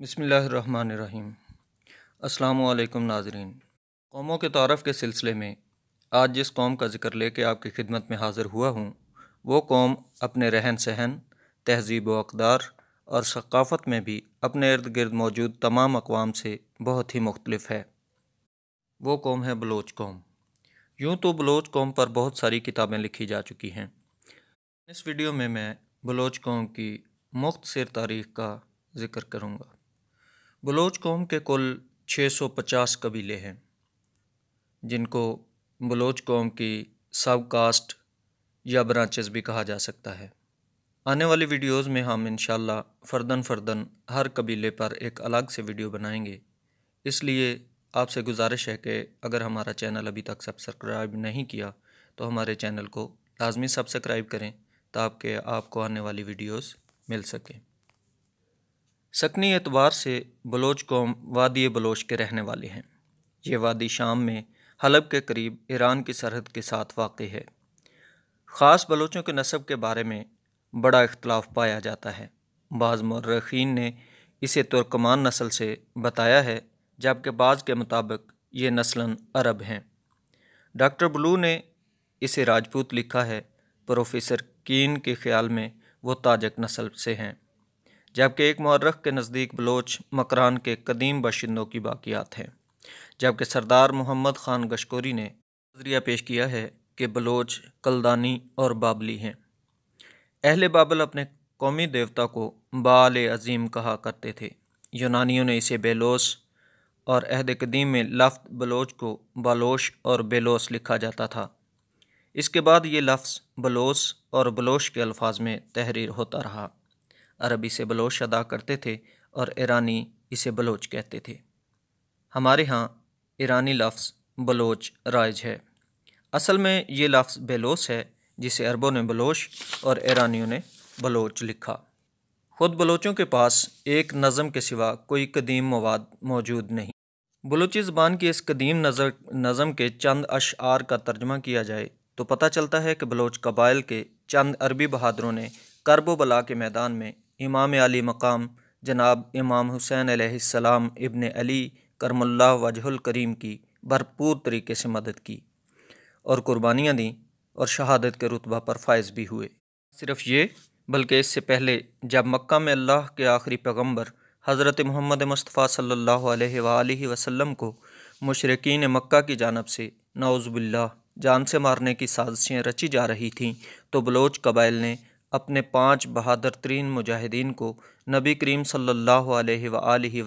बसमीम् अल्लाम नाजरीन कौमों के तारफ़ के सिलसिले में आज जिस कौम का ज़िक्र लेके आपकी खिदमत में हाज़िर हुआ हूँ वो कौम अपने रहन सहन तहजीब व अकदार और सकाफ़त में भी अपने इर्द गिर्द मौजूद तमाम अकवाम से बहुत ही मुख्तलफ़ है वो कौम है बलोच कौम यूँ तो बलोच कौम पर बहुत सारी किताबें लिखी जा चुकी हैं इस वीडियो में मैं बलोच कौम की मुख्तर तारीख़ का ज़िक्र करूँगा बलोच कौम के कुल 650 कबीले हैं जिनको बलोच कौम की सब कास्ट या ब्रांचेस भी कहा जा सकता है आने वाली वीडियोस में हम इन फर्दन फर्दन हर कबीले पर एक अलग से वीडियो बनाएंगे इसलिए आपसे गुजारिश है कि अगर हमारा चैनल अभी तक सब्सक्राइब नहीं किया तो हमारे चैनल को लाजमी सब्सक्राइब करें ताकि आपको आने वाली वीडियोस मिल सकें सकनी एतबार से बलोच कौम वादी बलोच के रहने वाले हैं ये वादी शाम में हलब के करीब ईरान की सरहद के साथ वाक़ है ख़ास बलोचों के नस्ब के बारे में बड़ा इख्तलाफ पाया जाता है बाज़ मर्रखीन ने इसे तुर्कमान नस्ल से बताया है जबकि बाज़ के मुताबिक ये नस्लन अरब हैं डॉक्टर ब्लू ने इसे राजपूत लिखा है प्रोफेसर कीन के ख्याल में वो ताजक नस्ल से हैं जबकि एक मर्रख के नज़दीक बलोच मकरान के कदीम बाशिंदों की बाक़ियात हैं जबकि सरदार मोहम्मद ख़ान गशकोरी ने नजरिया पेश किया है कि बलोच कलदानी और बाबली हैं अहल बाबल अपने कौमी देवता को बाल अज़ीम कहा करते थे यूनानियों ने इसे बेलोस और अहद कदीम में लफ्त बलोच को बालोश और बेलोस लिखा जाता था इसके बाद ये लफ्ज़ बलोस और बलोश के अल्फाज में तहरीर होता रहा अरब इसे बलोच अदा करते थे और ईरानी इसे बलोच कहते थे हमारे यहाँ ईरानी लफ्स बलोच राइज है असल में ये लफ्स बेलोस है जिसे अरबों ने बलोच और ईरानियों ने बलोच लिखा ख़ुद बलोचों के पास एक नज़म के सिवा कोई कदीम मवाद मौजूद नहीं बलोची ज़बान की इस कदीम नज़र नज़म के चंद अशार का तर्जमा किया जाए तो पता चलता है कि बलोच कबाइल के चंद अरबी बहादुरों ने करबो बला के मैदान में इमाम आली मकाम जनाब इमाम हुसैन सलाम इब्न अली करमल्ला वजहुल करीम की भरपूर तरीके से मदद की और कुर्बानियाँ दी और शहादत के रुतबा पर फायज भी हुए सिर्फ ये बल्कि इससे पहले जब मक्का में अल्लाह के आखिरी पैगम्बर हज़रत मोहम्मद मुस्तफ़ा सल्ला वसम को मशरकिन मक्का की जानब से नाउज़बिल्ला जान से मारने की साजिशें रची जा रही थीं तो बलोच कबाइल ने अपने पांच बहादुर तरीन मुजाहिदीन को नबी करीम सल्ला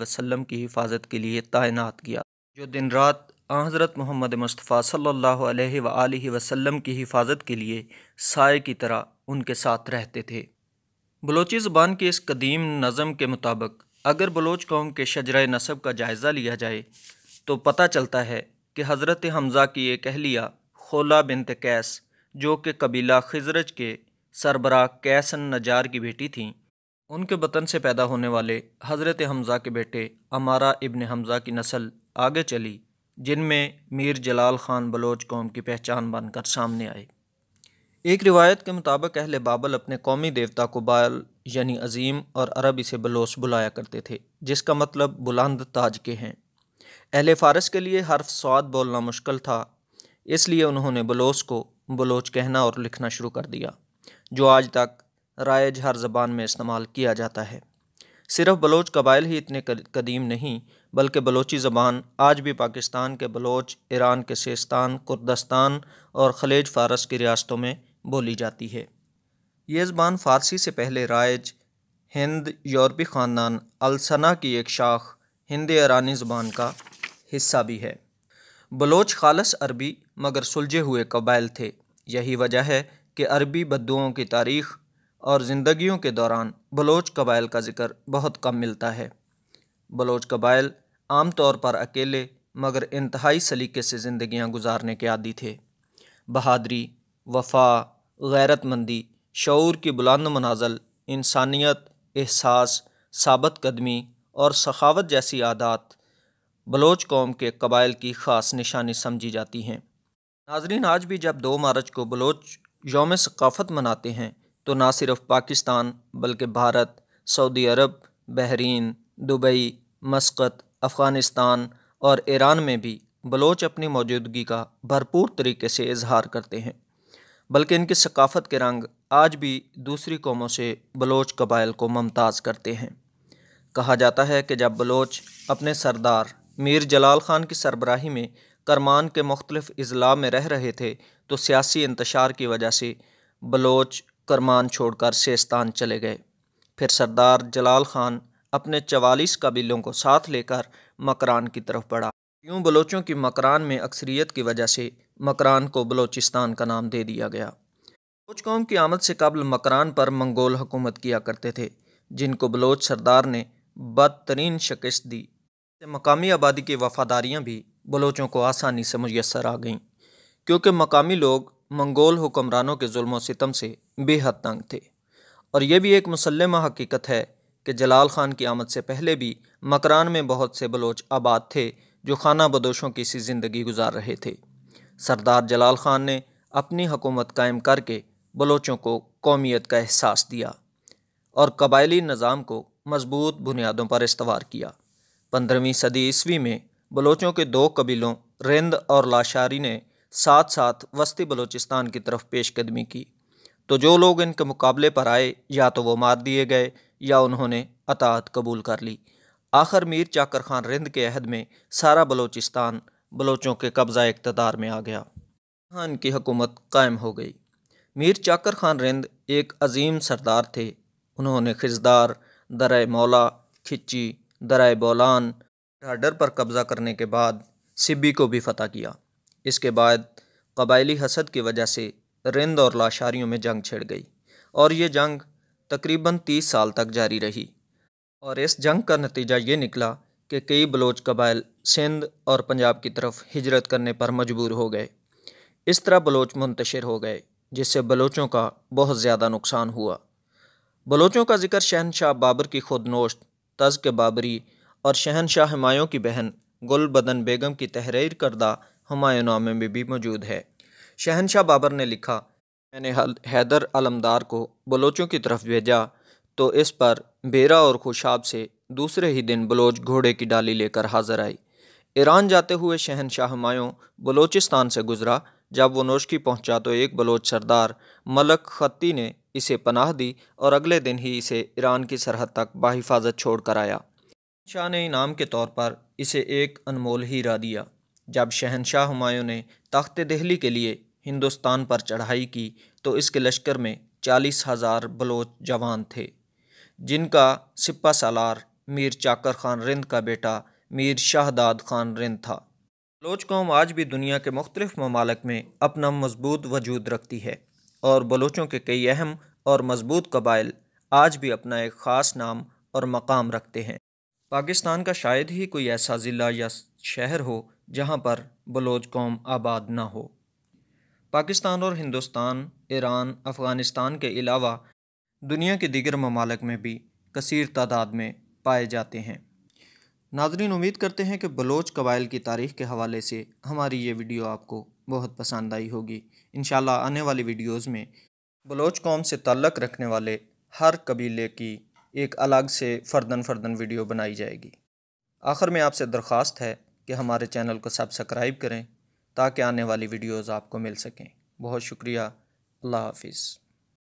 वसल्लम की हिफाजत के लिए तैनात किया जो दिन रात हज़रत मोहम्मद मुस्तफ़ा सल्ला वसलम की हिफाजत के लिए साय की तरह उनके साथ रहते थे बलोची ज़बान की इस कदीम नज़म के मुताबिक अगर बलोच कौम के शजर नसब का जायज़ा लिया जाए तो पता चलता है कि हज़रत हमज़ा की एक अहलिया खोला बिन कैस जो कि कबीला खजरज के सरबरा कैसन नजार की बेटी थीं उनके वतन से पैदा होने वाले हज़रत हमज़ा के बेटे अमारा इब्न हमज़ा की नस्ल आगे चली जिनमें मीर जलाल ख़ान बलोच कौम की पहचान बनकर सामने आए एक रिवायत के मुताबिक अहल बाबल अपने कौमी देवता को बाल यानी अजीम और अरब इसे बलोच बुलाया करते थे जिसका मतलब बुलंद ताज के हैं अहल फ़ारस के लिए हर्फ स्वाद बोलना मुश्किल था इसलिए उन्होंने बलोस को बलोच कहना और लिखना शुरू कर दिया जो आज तक रायज हर जबान में इस्तेमाल किया जाता है सिर्फ बलोच कबाइल ही इतने कदीम नहीं बल्कि बलोची ज़बान आज भी पाकिस्तान के बलोच ईरान के सेस्तान कुर्दस्तान और खलेज फारस की रियासतों में बोली जाती है ये ज़बान फ़ारसी से पहले रायज हिंद यूरोपी ख़ानदान अलसना की एक शाख हिंद ईरानी ज़बान का हिस्सा भी है बलोच खालस अरबी मगर सुलझे हुए कबाइल थे यही वजह है कि अरबी बदुओं की तारीख़ और ज़िंदगियों के दौरान बलोच कबाइल का जिक्र बहुत कम मिलता है बलोच कबाइल आम तौर पर अकेले मगर इंतहाई सलीके से ज़िंदियाँ गुजारने के आदि थे बहादरी वफा गैरतमंदी शूर की बुलंद मनाजल इंसानियत एहसास सबत कदमी और सखावत जैसी आदात बलोच कौम के कबाइल की ख़ास निशानी समझी जाती हैं नाजरीन आज भी जब दो मार्च को बलोच योम सकाफ़त मनाते हैं तो ना सिर्फ पाकिस्तान बल्कि Bharat Saudi Arab Bahrain Dubai Muscat Afghanistan और ईरान में भी बलोच अपनी मौजूदगी का भरपूर तरीके से इजहार करते हैं बल्कि इनकी सकाफ़त के रंग आज भी दूसरी कौमों से बलोच कबाइल को मुमताज़ करते हैं कहा जाता है कि जब बलोच अपने सरदार मीर जलाल ख़ान की सरबराही में करमान के मुख्तलिफ़ अजला में रह रहे थे तो सियासी इंतशार की वजह से बलोच करमान छोड़कर सेस्तान चले गए फिर सरदार जलाल ख़ान अपने चवालीस कबीलों को साथ लेकर मकरान की तरफ बढ़ा यूँ बलोचों की मकरान में अक्सरियत की वजह से मकरान को बलोचिस्तान का नाम दे दिया गया बलोच कौम की आमद से कबल मकरान पर मंगोल हुकूमत किया करते थे जिनको बलोच सरदार ने बदतरीन शिकस्त दी मकामी आबादी की वफादारियाँ भी बलोचों को आसानी से मैसर आ गईं क्योंकि मकामी लोग मंगोल हुक्मरानों के जुल्म सितम से बेहद तंग थे और यह भी एक मुसलम हकीकत है कि जलाल खान की आमद से पहले भी मकरान में बहुत से बलोच आबाद थे जो खाना बदोशों की सी ज़िंदगी गुजार रहे थे सरदार जलाल खान ने अपनी हकूमत कायम करके बलोचों को कौमियत का एहसास दिया और कबायली निज़ाम को मजबूत बुनियादों पर इस्तवार किया पंद्रहवीं सदी ईस्वी में बलोचों के दो कबीलों रिंद और लाशारी ने साथ साथ वस्ती बलोचिस्तान की तरफ पेशकदमी की तो जो लोग इनके मुकाबले पर आए या तो वो मार दिए गए या उन्होंने अतात कबूल कर ली आखिर मीर चाकर खान रिंद के अहद में सारा बलोचिस्तान बलोचों के कब्ज़ा इकतदार में आ गया यहाँ इनकी हुकूमत कायम हो गई मीर चाकर खान रिंद एक अजीम सरदार थे उन्होंने खिजदार दर मौला खिची दर बोलान ढाडर पर कब्ज़ा करने के बाद सिब्बी को भी फतह किया इसके बाद कबायली हसद की वजह से रिंद और लाशारियों में जंग छिड़ गई और ये जंग तकरीबन तीस साल तक जारी रही और इस जंग का नतीजा ये निकला कि कई बलोच कबाइल सिंध और पंजाब की तरफ हिजरत करने पर मजबूर हो गए इस तरह बलोच मुंतशिर हो गए जिससे बलोचों का बहुत ज़्यादा नुकसान हुआ बलोचों का जिक्र शहनशाह बाबर की खुद नोश्त तज़ के बाबरी और शहनशाह हमायों की बहन गुलबदन बेगम की तहरीर करदा हमायों नामे में भी मौजूद है शहनशाह बाबर ने लिखा मैंने हैदर अलमदार को बलोचों की तरफ भेजा तो इस पर बेरा और खुशाब से दूसरे ही दिन बलोच घोड़े की डाली लेकर हाजिर आई ईरान जाते हुए शहनशाह हमायों बलोचिस्तान से गुजरा जब वो नोशकी पहुंचा तो एक बलोच सरदार मलक खत्ती ने इसे पनाह दी और अगले दिन ही इसे ईरान की सरहद तक बाहिफाजत छोड़ कर आया शाह ने इनाम के तौर पर इसे एक अनमोल हीरा दिया जब शहनशाह हमायों ने ताख्त दहली के लिए हिंदुस्तान पर चढ़ाई की तो इसके लश्कर में चालीस हज़ार बलोच जवान थे जिनका सिपा सालार मीर चाकर खान रिंद का बेटा मीर शाहदाद खान रिंद था बलोच कौम आज भी दुनिया के मुख्तलिफ ममालक में अपना मजबूत वजूद रखती है और बलोचों के कई अहम और मजबूत कबाइल आज भी अपना एक ख़ास नाम और मकाम रखते हैं पाकिस्तान का शायद ही कोई ऐसा ज़िला या शहर हो जहाँ पर बलोच कौम आबाद ना हो पाकिस्तान और हिंदुस्तान ईरान अफ़गानिस्तान के अलावा दुनिया के दिगर ममालक में भी कसर तादाद में पाए जाते हैं नाजरीन उम्मीद करते हैं कि बलोच कबाइल की तारीख़ के हवाले से हमारी ये वीडियो आपको बहुत पसंद आई होगी इन आने वाली वीडियोज़ में बलोच कौम से ताल्लक़ रखने वाले हर कबीले की एक अलग से फर्दन फर्दन वीडियो बनाई जाएगी आखिर में आपसे दरख्वास्त है कि हमारे चैनल को सब्सक्राइब करें ताकि आने वाली वीडियोज़ आपको मिल सकें बहुत शुक्रिया अल्लाह हाफिज़